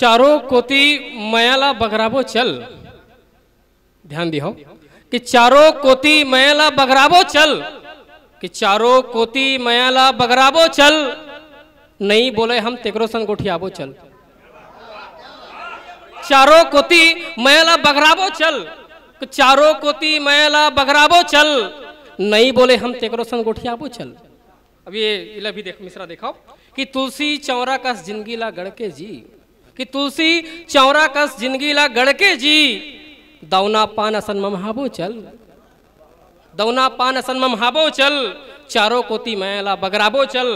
चारों कोती मयाला बगराबो चल ध्यान हो कि चारों कोती मयाला बगराबो चल कि चारों कोती मयाला बगराबो चल नहीं बोले हम तेकरो संग गोठियाबो चल चारों कोती मयाला बगराबो चल चारों कोती मयाला बगराबो चल नहीं बोले हम तेकरो संग गोठियाबो चल अब ये इला भी देख मिश्रा देखाओ कि तुलसी चौरा का जिंदगी ला गढ़ के जी कि तुलसी चौरा कस जिंदगी ला गड़के जी दौना पान असन मम हाबो चल दौना पान असन मम हाबो चल चारों कोती मैला बगराबो चल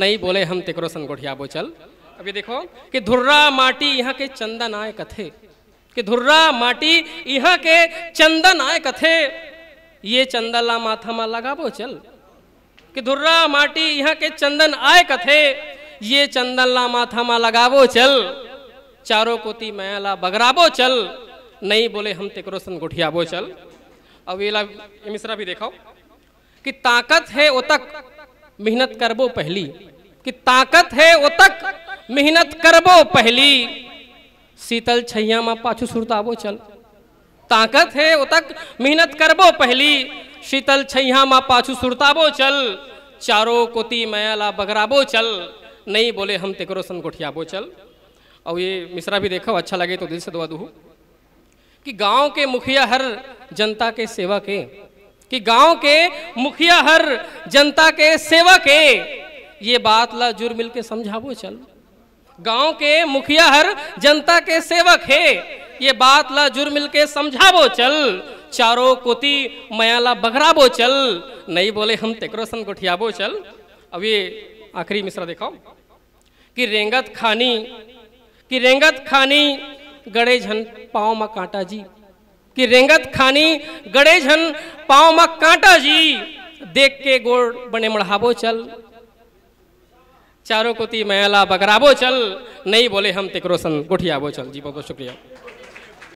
नहीं बोले हम तेकरो सन गोठियाबो चल अभी देखो कि धुर्रा माटी यहाँ के चंदन आय कथे कि धुर्रा माटी यहाँ के चंदन आय कथे ये चंदन ला माथा मा लगाबो चल कि धुर्रा माटी यहाँ के चंदन आय कथे ये चंदन ला माथा मा लगाबो चल चारों कोती मैला बगराबो चल नहीं बोले हम तेकरो सन गुठियाबो चल अब ये मिश्रा भी देखो कि ताकत है वो तक मेहनत करबो पहली कि ताकत है वो तक मेहनत करबो पहली शीतल छैया माँ पाछू सुरताबो चल ताकत है वो तक मेहनत करबो पहली शीतल छैया माँ पाछू सुरताबो चल चारों कोती मैला बगराबो चल नहीं बोले हम तेकरो सन गुठियाबो चल और ये मिश्रा भी देखा अच्छा लगे तो दिल से दुआ दू कि गांव के मुखिया हर जनता के सेवा के कि गांव के मुखिया हर जनता के सेवा के ये बात ला जुर मिल के समझाबो चल गांव के मुखिया हर जनता के सेवक है ये बात ला जुर मिल के समझाबो चल चारों कोती मयाला बघराबो चल नहीं बोले हम तेकरो सन गोठियाबो चल अब ये आखिरी मिश्रा दिखाओ कि रेंगत खानी कि रेंगत खानी गड़े झन पाँव म कांटा जी कि रेंगत खानी गड़े झन पाँव म कांटा जी देख के गोड़ बने मढ़ाबो चल चारों कोती मैला बगराबो चल नहीं बोले हम तेकरो सन गुठियाबो चल जी बहुत बहुत शुक्रिया